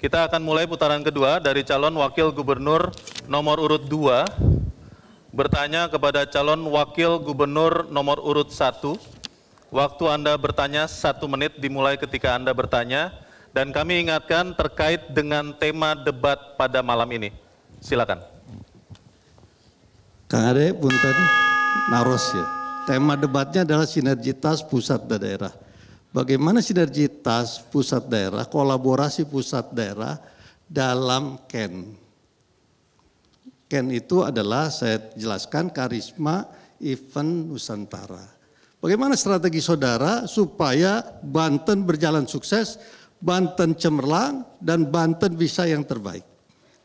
Kita akan mulai putaran kedua dari calon wakil gubernur nomor urut 2 bertanya kepada calon wakil gubernur nomor urut 1. Waktu Anda bertanya satu menit dimulai ketika Anda bertanya dan kami ingatkan terkait dengan tema debat pada malam ini. Silakan. Kang Ade, punten naros ya. Tema debatnya adalah sinergitas pusat dan daerah bagaimana sinergitas pusat daerah, kolaborasi pusat daerah dalam KEN. KEN itu adalah saya jelaskan karisma event Nusantara. Bagaimana strategi saudara supaya Banten berjalan sukses, Banten cemerlang, dan Banten bisa yang terbaik?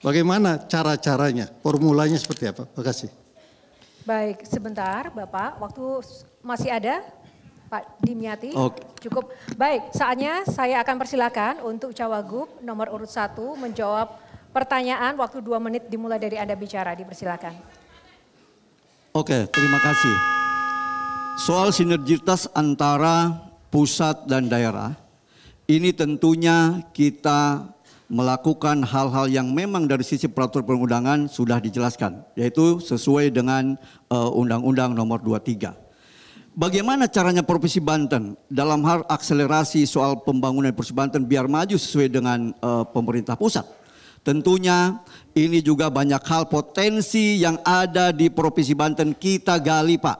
Bagaimana cara-caranya, formulanya seperti apa? Terima kasih. Baik, sebentar Bapak, waktu masih ada. Pak Dimyati. Oke. Cukup. Baik, saatnya saya akan persilakan untuk Cawagup nomor urut satu menjawab pertanyaan waktu dua menit dimulai dari Anda bicara. Dipersilakan. Oke, terima kasih. Soal sinergitas antara pusat dan daerah, ini tentunya kita melakukan hal-hal yang memang dari sisi peraturan perundangan sudah dijelaskan, yaitu sesuai dengan eh, Undang-Undang uh, Nomor 23. Bagaimana caranya Provinsi Banten dalam hal akselerasi soal pembangunan Provinsi Banten biar maju sesuai dengan uh, pemerintah pusat? Tentunya ini juga banyak hal potensi yang ada di Provinsi Banten kita gali Pak.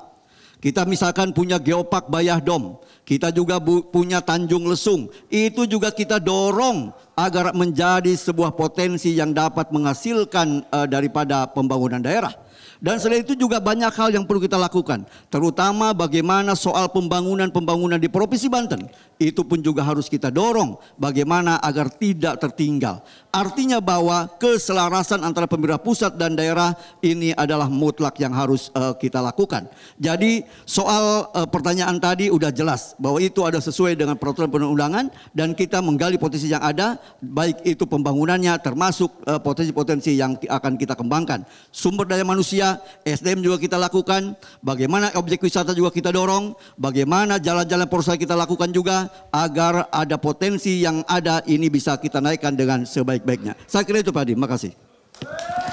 Kita misalkan punya Geopark Bayah Dom, kita juga punya Tanjung Lesung. Itu juga kita dorong agar menjadi sebuah potensi yang dapat menghasilkan uh, daripada pembangunan daerah. Dan selain itu juga banyak hal yang perlu kita lakukan. Terutama bagaimana soal pembangunan-pembangunan di Provinsi Banten. Itu pun juga harus kita dorong bagaimana agar tidak tertinggal. Artinya bahwa keselarasan antara pemerintah pusat dan daerah ini adalah mutlak yang harus uh, kita lakukan. Jadi soal uh, pertanyaan tadi udah jelas bahwa itu ada sesuai dengan peraturan perundangan dan kita menggali potensi yang ada baik itu pembangunannya termasuk eh, potensi-potensi uh, yang akan kita kembangkan. Sumber daya manusia, SDM juga kita lakukan, bagaimana objek wisata juga kita dorong, bagaimana jalan-jalan perusahaan kita lakukan juga agar ada potensi yang ada ini bisa kita naikkan dengan sebaik sebaik-baiknya. Saya kira itu Pak Adi, makasih.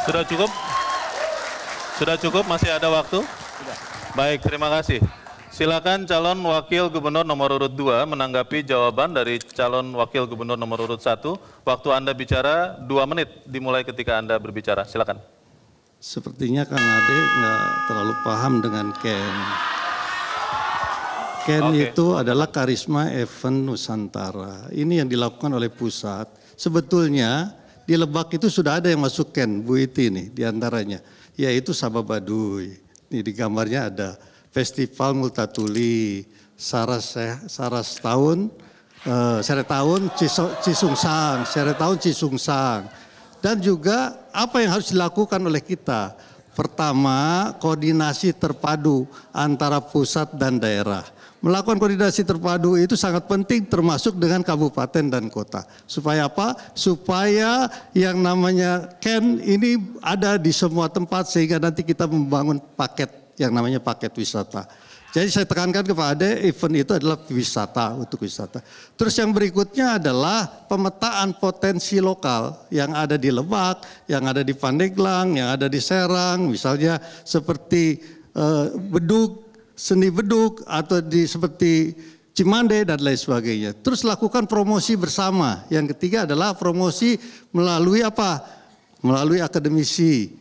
Sudah cukup? Sudah cukup? Masih ada waktu? Baik, terima kasih. Silakan calon wakil gubernur nomor urut 2 menanggapi jawaban dari calon wakil gubernur nomor urut 1. Waktu Anda bicara 2 menit dimulai ketika Anda berbicara. Silakan. Sepertinya Kang Ade nggak terlalu paham dengan Ken. Ken okay. itu adalah karisma event Nusantara. Ini yang dilakukan oleh pusat sebetulnya di Lebak itu sudah ada yang masuk ken Bu Iti nih diantaranya yaitu Sababadui. Ini di gambarnya ada Festival Multatuli, Saras Saras Tahun, uh, Tahun Cisungsang, Sere Tahun Cisungsang. Dan juga apa yang harus dilakukan oleh kita? Pertama, koordinasi terpadu antara pusat dan daerah Melakukan koordinasi terpadu itu sangat penting termasuk dengan kabupaten dan kota. Supaya apa? Supaya yang namanya Ken ini ada di semua tempat sehingga nanti kita membangun paket yang namanya paket wisata. Jadi saya tekankan kepada event itu adalah wisata untuk wisata. Terus yang berikutnya adalah pemetaan potensi lokal yang ada di Lebak, yang ada di Pandeglang, yang ada di Serang, misalnya seperti uh, Beduk seni beduk atau di seperti Cimande dan lain sebagainya. Terus lakukan promosi bersama. Yang ketiga adalah promosi melalui apa? Melalui akademisi,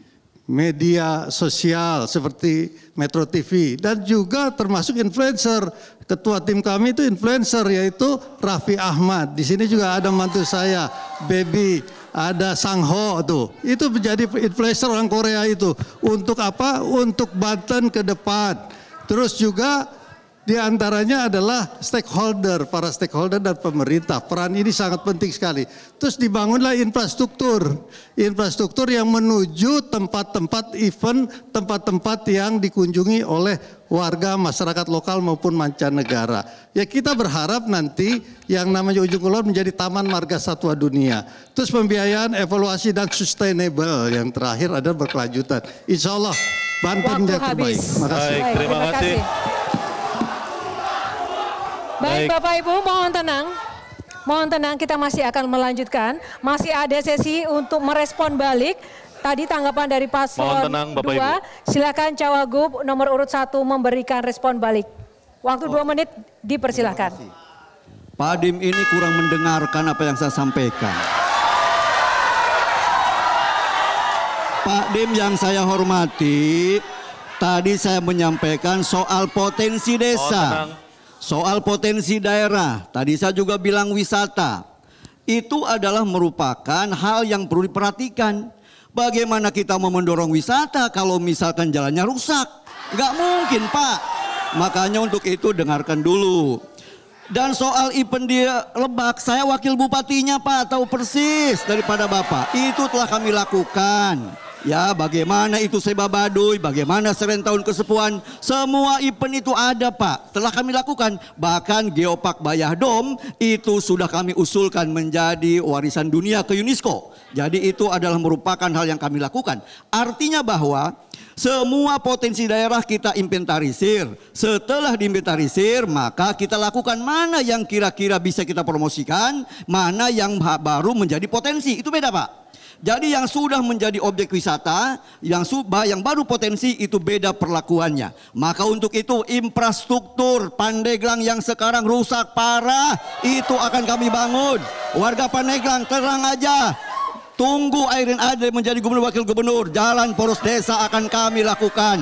media sosial seperti Metro TV dan juga termasuk influencer. Ketua tim kami itu influencer yaitu Raffi Ahmad. Di sini juga ada mantu saya, Baby ada Sang Ho tuh. Itu menjadi influencer orang Korea itu. Untuk apa? Untuk Banten ke depan. Terus juga di antaranya adalah stakeholder, para stakeholder dan pemerintah. Peran ini sangat penting sekali. Terus dibangunlah infrastruktur. Infrastruktur yang menuju tempat-tempat event, tempat-tempat yang dikunjungi oleh warga masyarakat lokal maupun mancanegara. Ya kita berharap nanti yang namanya Ujung Kulon menjadi Taman Marga Satwa Dunia. Terus pembiayaan, evaluasi dan sustainable yang terakhir adalah berkelanjutan. Insya Allah Banten yang terbaik. Terima Baik, terima kasih. Baik, Bapak Ibu mohon tenang. Mohon tenang kita masih akan melanjutkan. Masih ada sesi untuk merespon balik tadi tanggapan dari paslon Mohon tenang, Bapak 2. Ibu. Silakan Cawagup nomor urut 1 memberikan respon balik. Waktu oh. 2 menit dipersilahkan. Pak Dim ini kurang mendengarkan apa yang saya sampaikan. Pak Dim yang saya hormati, tadi saya menyampaikan soal potensi desa. Oh, tenang. Soal potensi daerah, tadi saya juga bilang wisata. Itu adalah merupakan hal yang perlu diperhatikan. Bagaimana kita mau mendorong wisata kalau misalkan jalannya rusak? Gak mungkin Pak. Makanya untuk itu dengarkan dulu. Dan soal event di Lebak, saya wakil bupatinya Pak, tahu persis daripada Bapak. Itu telah kami lakukan. Ya bagaimana itu Seba Baduy, bagaimana Serentahun Kesepuan. Semua event itu ada Pak, telah kami lakukan. Bahkan Geopark Bayahdom itu sudah kami usulkan menjadi warisan dunia ke UNESCO. Jadi itu adalah merupakan hal yang kami lakukan. Artinya bahwa semua potensi daerah kita inventarisir. Setelah diinventarisir maka kita lakukan mana yang kira-kira bisa kita promosikan, mana yang baru menjadi potensi. Itu beda Pak. Jadi yang sudah menjadi objek wisata, yang subah, yang baru potensi itu beda perlakuannya. Maka untuk itu infrastruktur Pandeglang yang sekarang rusak parah itu akan kami bangun. Warga Pandeglang terang aja. Tunggu Airin aja menjadi gubernur wakil gubernur. Jalan poros desa akan kami lakukan.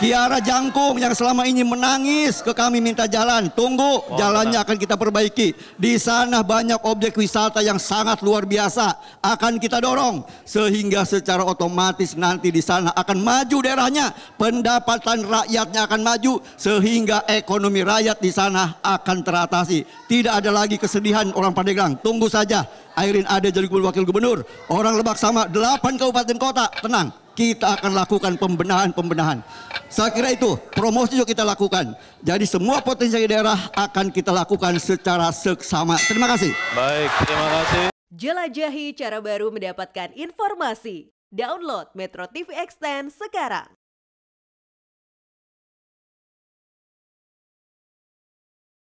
Kiara Jangkung yang selama ini menangis ke kami minta jalan. Tunggu, oh, jalannya benar. akan kita perbaiki. Di sana banyak objek wisata yang sangat luar biasa akan kita dorong sehingga secara otomatis nanti di sana akan maju daerahnya, pendapatan rakyatnya akan maju sehingga ekonomi rakyat di sana akan teratasi. Tidak ada lagi kesedihan orang Pandeglang. Tunggu saja Airin ada jadi wakil gubernur. Orang Lebak sama 8 kabupaten kota. Tenang, kita akan lakukan pembenahan-pembenahan. Saya kira itu promosi juga kita lakukan. Jadi semua potensi daerah akan kita lakukan secara seksama. Terima kasih. Baik, terima kasih. Jelajahi cara baru mendapatkan informasi. Download Metro TV Extend sekarang.